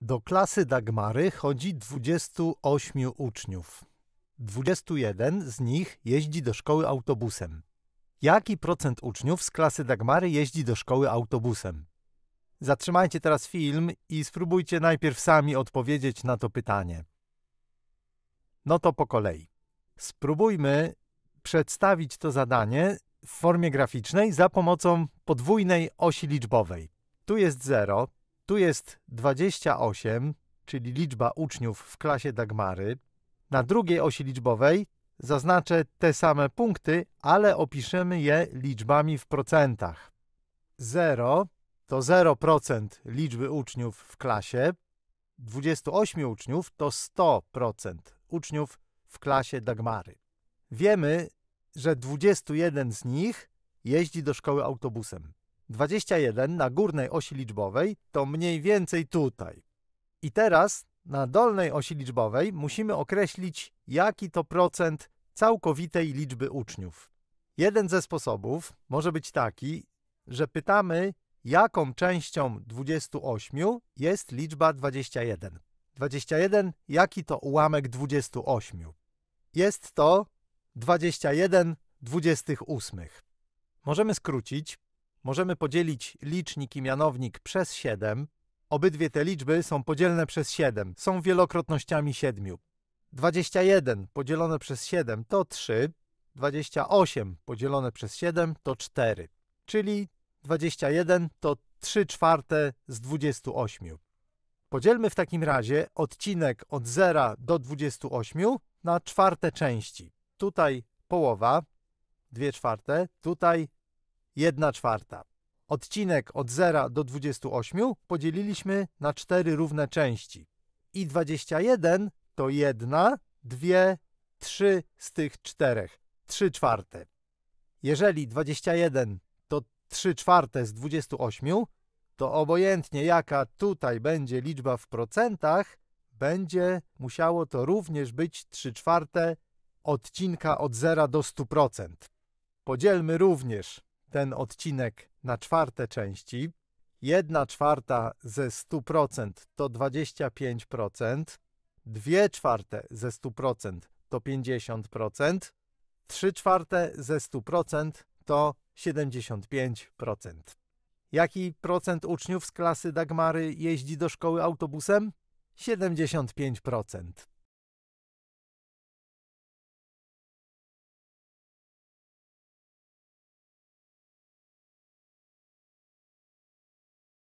Do klasy Dagmary chodzi 28 uczniów. 21 z nich jeździ do szkoły autobusem. Jaki procent uczniów z klasy Dagmary jeździ do szkoły autobusem? Zatrzymajcie teraz film i spróbujcie najpierw sami odpowiedzieć na to pytanie. No to po kolei. Spróbujmy przedstawić to zadanie w formie graficznej za pomocą podwójnej osi liczbowej. Tu jest 0, tu jest 28, czyli liczba uczniów w klasie Dagmary. Na drugiej osi liczbowej zaznaczę te same punkty, ale opiszemy je liczbami w procentach. 0 to 0% liczby uczniów w klasie, 28 uczniów to 100% uczniów w klasie Dagmary. Wiemy, że 21 z nich jeździ do szkoły autobusem. 21 na górnej osi liczbowej to mniej więcej tutaj. I teraz na dolnej osi liczbowej musimy określić, jaki to procent całkowitej liczby uczniów. Jeden ze sposobów może być taki, że pytamy, jaką częścią 28 jest liczba 21. 21, jaki to ułamek 28? Jest to 21 28. Możemy skrócić możemy podzielić licznik i mianownik przez 7. Obydwie te liczby są podzielne przez 7, są wielokrotnościami 7. 21 podzielone przez 7 to 3, 28 podzielone przez 7 to 4, czyli 21 to 3 czwarte z 28. Podzielmy w takim razie odcinek od 0 do 28 na czwarte części. Tutaj połowa, 2 czwarte, tutaj 1 czwarta. Odcinek od 0 do 28 podzieliliśmy na cztery równe części. I 21 to 1, 2, 3 z tych czterech. 3 czwarte. Jeżeli 21 to 3 czwarte z 28, to obojętnie jaka tutaj będzie liczba w procentach, będzie musiało to również być 3 czwarte odcinka od 0 do 100%. Podzielmy również ten odcinek na czwarte części. Jedna czwarta ze 100% to 25%, dwie czwarte ze 100% to 50%, trzy czwarte ze 100% to 75%. Jaki procent uczniów z klasy Dagmary jeździ do szkoły autobusem? 75%.